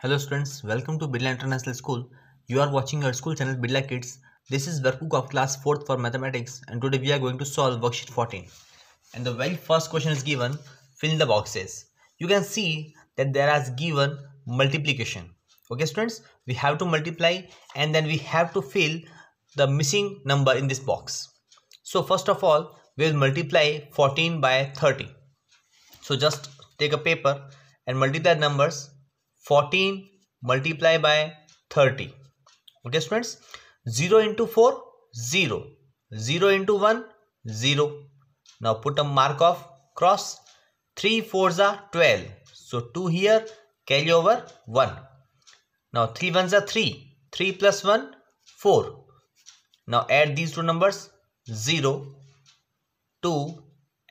Hello students, welcome to Bidla International School. You are watching your school channel Bidla Kids. This is workbook of class 4th for mathematics and today we are going to solve worksheet 14. And the very first question is given, fill the boxes. You can see that there has given multiplication. Okay students, we have to multiply and then we have to fill the missing number in this box. So first of all, we will multiply 14 by 30. So just take a paper and multiply the numbers 14 multiply by 30 okay students 0 into 4 0 0 into 1 0 now put a mark of cross 3 fours are 12 so 2 here carry over 1 now 3 ones are 3 3 plus 1 4 now add these two numbers 0 2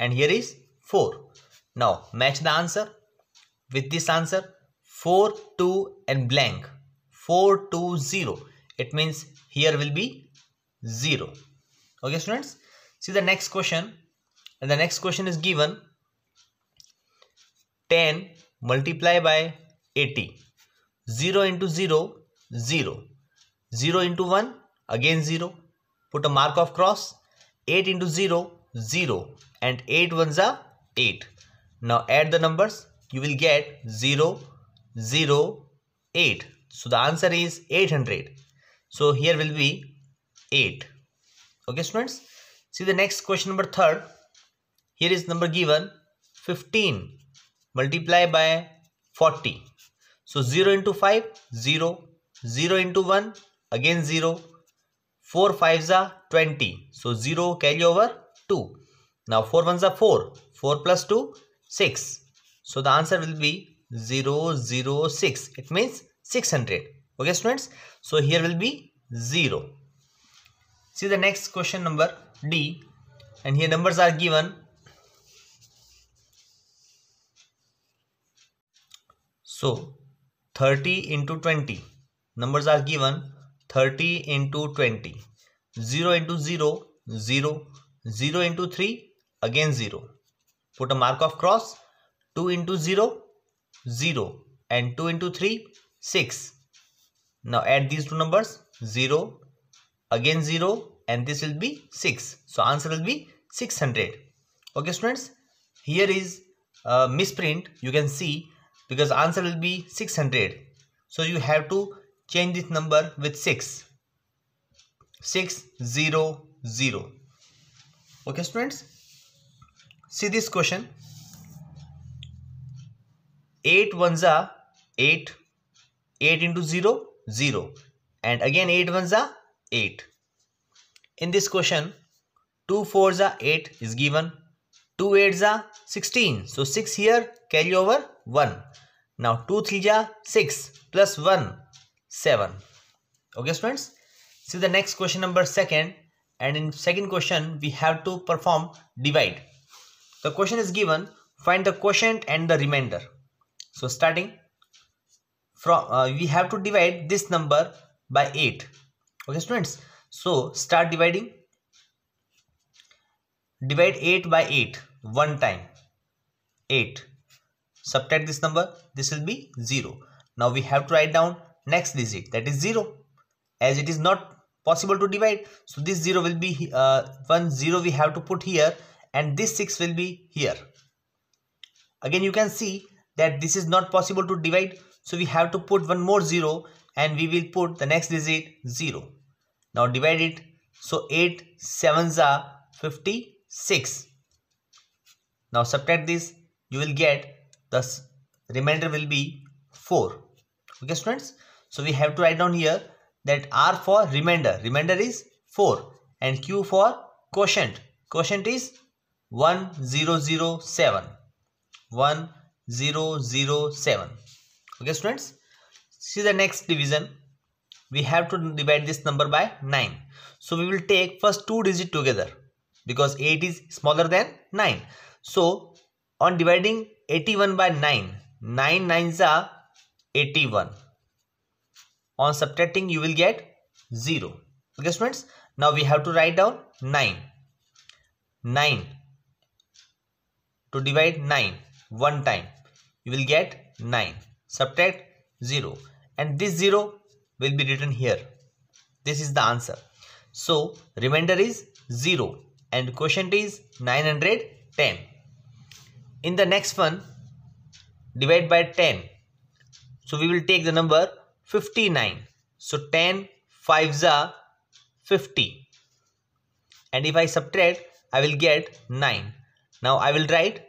and here is 4 now match the answer with this answer 4 2 and blank 4 2 0 it means here will be 0 okay students see the next question and the next question is given 10 multiply by 80 0 into 0 0 0 into 1 again 0 put a mark of cross 8 into 0 0 and 8 ones are 8 now add the numbers you will get 0 Zero eight, So the answer is 800. So here will be 8. Okay students. See the next question number 3rd. Here is number given 15 multiply by 40. So 0 into 5, 0. 0 into 1, again 0. 4 5s are 20. So 0 carry over 2. Now 4 1s are 4. 4 plus 2, 6. So the answer will be 006 it means 600 okay students so here will be 0 see the next question number D and here numbers are given so 30 into 20 numbers are given 30 into 20 0 into 0 0 0 into 3 again 0 put a mark of cross 2 into 0 0 and 2 into 3 6 now add these two numbers 0 again 0 and this will be 6 so answer will be 600 okay students here is a misprint you can see because answer will be 600 so you have to change this number with 6 6 0 0 okay students see this question 8 ones are 8, 8 into 0, 0. And again 8 ones are 8. In this question, 2 fours are 8 is given. 2 eights are 16. So 6 here carry over 1. Now 2 threes are 6 plus 1, 7. Okay friends. See the next question number second. And in second question, we have to perform divide. The question is given, find the quotient and the remainder. So starting from uh, we have to divide this number by 8. Okay students. So start dividing. Divide 8 by 8 one time. 8. Subtract this number. This will be 0. Now we have to write down next digit that is 0 as it is not possible to divide. So this 0 will be uh, 1 0 we have to put here and this 6 will be here. Again you can see that this is not possible to divide so we have to put one more 0 and we will put the next digit 0 now divide it so 8 sevens are 56 now subtract this you will get the remainder will be 4 okay students so we have to write down here that R for remainder remainder is 4 and Q for quotient quotient is 1007 1 007 okay students see the next division we have to divide this number by 9 so we will take first two digit together because 8 is smaller than 9 so on dividing 81 by 9 9 nines are 81 on subtracting you will get 0 okay students now we have to write down 9 9 to divide 9 one time you will get 9 subtract 0 and this 0 will be written here this is the answer so remainder is 0 and quotient is 910 in the next one divide by 10 so we will take the number 59 so 10 5s are 50 and if I subtract I will get 9 now I will write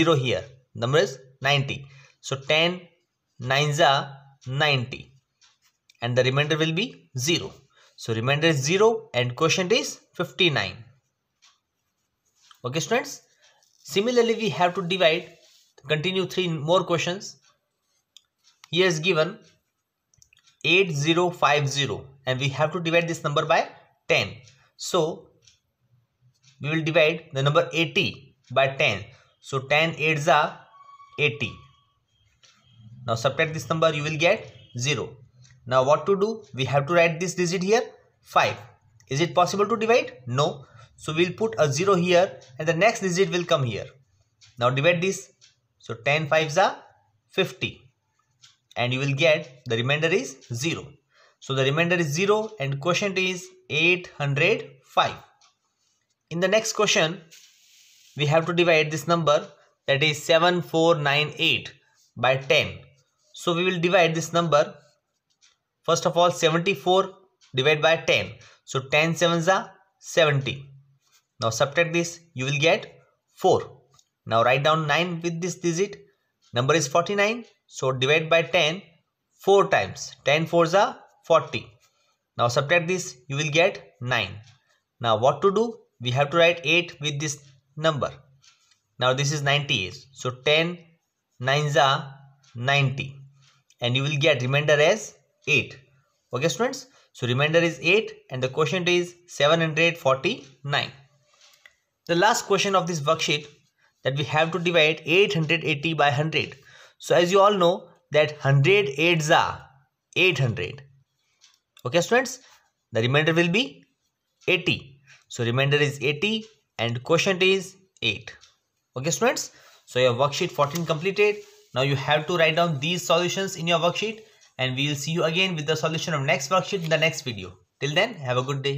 0 here number is 90. So 10 nines are 90 and the remainder will be 0. So remainder is 0 and quotient is 59. Okay students. Similarly we have to divide continue three more questions. Here is given 8050 and we have to divide this number by 10. So we will divide the number 80 by 10. So 10 8s are 80. Now subtract this number, you will get 0. Now what to do? We have to write this digit here, 5. Is it possible to divide? No. So we'll put a 0 here and the next digit will come here. Now divide this. So 10 5s are 50 and you will get the remainder is 0. So the remainder is 0 and quotient is 805. In the next question, we have to divide this number that is 7498 by 10. So we will divide this number. First of all 74 divided by 10. So 10 sevens are 70. Now subtract this you will get 4. Now write down 9 with this digit. Number is 49. So divide by 10 4 times. 10 fours are 40. Now subtract this you will get 9. Now what to do? We have to write 8 with this number. Now this is 90 is. So 10 nines are 90 and you will get remainder as 8. Okay students. So remainder is 8 and the quotient is 749. The last question of this worksheet that we have to divide 880 by 100. So as you all know that 100 8s are 800. Okay students. The remainder will be 80. So remainder is 80 and quotient is 8 okay students so your worksheet 14 completed now you have to write down these solutions in your worksheet and we will see you again with the solution of next worksheet in the next video till then have a good day